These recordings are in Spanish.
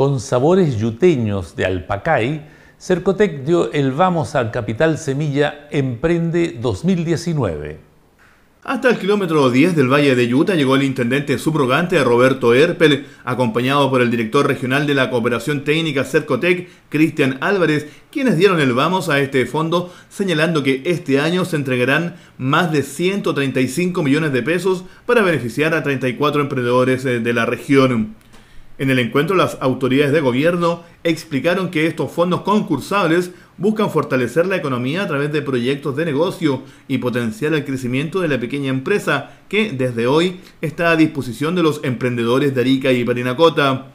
con sabores yuteños de Alpacay, Cercotec dio el Vamos al Capital Semilla Emprende 2019. Hasta el kilómetro 10 del Valle de Yuta llegó el intendente subrogante Roberto Erpel, acompañado por el director regional de la Cooperación Técnica Cercotec, Cristian Álvarez, quienes dieron el vamos a este fondo, señalando que este año se entregarán más de 135 millones de pesos para beneficiar a 34 emprendedores eh, de la región. En el encuentro, las autoridades de gobierno explicaron que estos fondos concursables buscan fortalecer la economía a través de proyectos de negocio y potenciar el crecimiento de la pequeña empresa que desde hoy está a disposición de los emprendedores de Arica y Parinacota.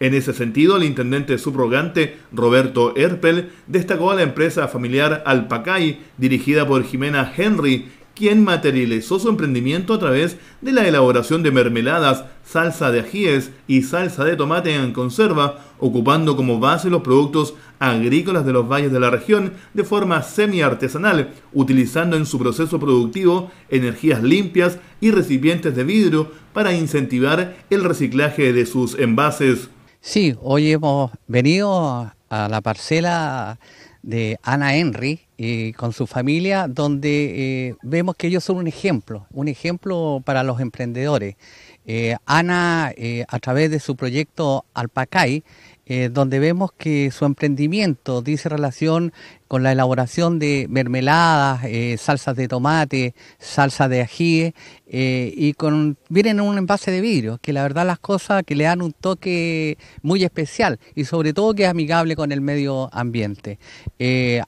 En ese sentido, el intendente subrogante Roberto Erpel destacó a la empresa familiar Alpacay, dirigida por Jimena Henry, quien materializó su emprendimiento a través de la elaboración de mermeladas, salsa de ajíes y salsa de tomate en conserva, ocupando como base los productos agrícolas de los valles de la región de forma semi-artesanal, utilizando en su proceso productivo energías limpias y recipientes de vidrio para incentivar el reciclaje de sus envases. Sí, hoy hemos venido a la parcela de Ana Henry eh, con su familia, donde eh, vemos que ellos son un ejemplo, un ejemplo para los emprendedores. Eh, Ana, a través de su proyecto Alpacay, eh, donde vemos que su emprendimiento dice relación con la elaboración de mermeladas, eh, salsas de tomate, salsa de ají, eh, y con, vienen en un envase de vidrio, que la verdad las cosas que le dan un toque muy especial y sobre todo que es amigable con el medio ambiente.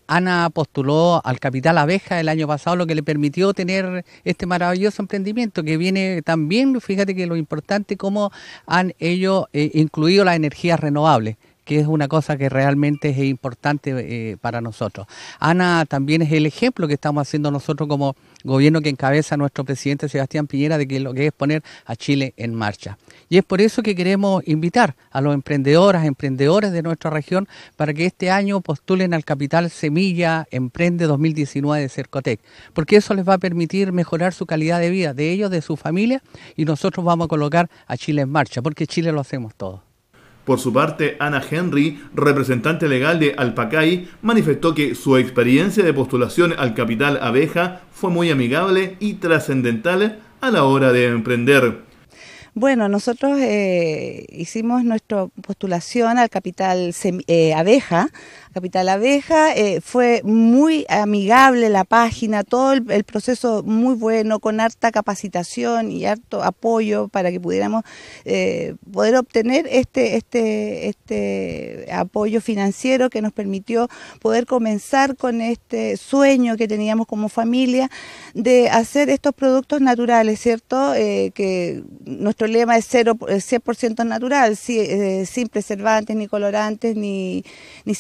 Ana postuló al Capital Abeja el año pasado, lo que le permitió tener este maravilloso emprendimiento que viene también, fíjate que lo importante, cómo han ellos incluido las energías renovables que es una cosa que realmente es importante eh, para nosotros. Ana también es el ejemplo que estamos haciendo nosotros como gobierno que encabeza nuestro presidente Sebastián Piñera de que lo que es poner a Chile en marcha. Y es por eso que queremos invitar a los emprendedoras, emprendedores de nuestra región para que este año postulen al capital Semilla Emprende 2019 de Cercotec, porque eso les va a permitir mejorar su calidad de vida de ellos, de su familia, y nosotros vamos a colocar a Chile en marcha, porque Chile lo hacemos todos. Por su parte, Ana Henry, representante legal de Alpacay, manifestó que su experiencia de postulación al capital abeja fue muy amigable y trascendental a la hora de emprender. Bueno, nosotros eh, hicimos nuestra postulación al capital eh, abeja Capital Abeja. Eh, fue muy amigable la página, todo el, proceso muy bueno, con harta capacitación y harto apoyo para que pudiéramos eh, poder obtener este, este, este apoyo financiero que nos permitió poder comenzar con este sueño que teníamos como familia de hacer estos productos naturales, ¿cierto? Eh, que nuestro lema es cero, 100% natural, sin preservantes, ni colorantes, ni, ni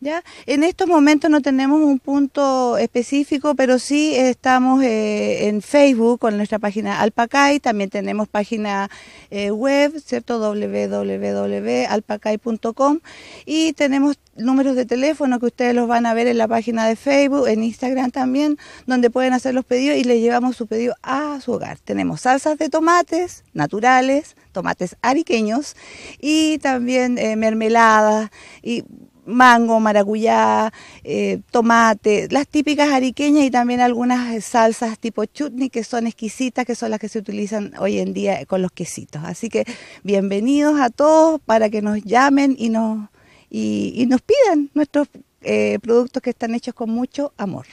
¿ya? En estos momentos no tenemos un punto específico, pero sí estamos eh, en Facebook con nuestra página Alpacay, también tenemos página eh, web, ¿cierto? www.alpacay.com y tenemos números de teléfono que ustedes los van a ver en la página de Facebook, en Instagram también, donde pueden hacer los pedidos y les llevamos su pedido a su hogar. Tenemos salsas de tomates naturales, tomates ariqueños y también eh, mermeladas y mango, maracuyá, eh, tomate, las típicas ariqueñas y también algunas eh, salsas tipo chutney que son exquisitas, que son las que se utilizan hoy en día con los quesitos. Así que bienvenidos a todos para que nos llamen y nos, y, nos pidan nuestros eh, productos que están hechos con mucho amor.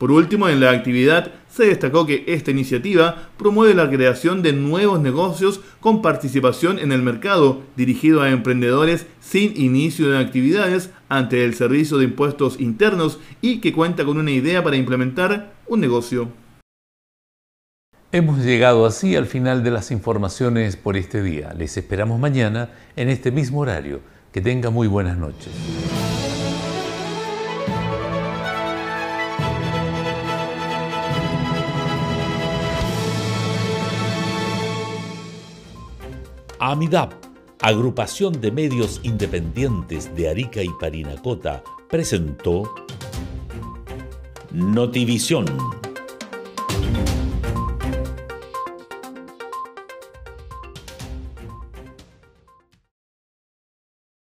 Por último, en la actividad se destacó que esta iniciativa promueve la creación de nuevos negocios con participación en el mercado, dirigido a emprendedores sin inicio de actividades ante el servicio de impuestos internos y que cuenta con una idea para implementar un negocio. Hemos llegado así al final de las informaciones por este día. Les esperamos mañana en este mismo horario. Que tenga muy buenas noches. AMIDAP, Agrupación de Medios Independientes de Arica y Parinacota, presentó Notivisión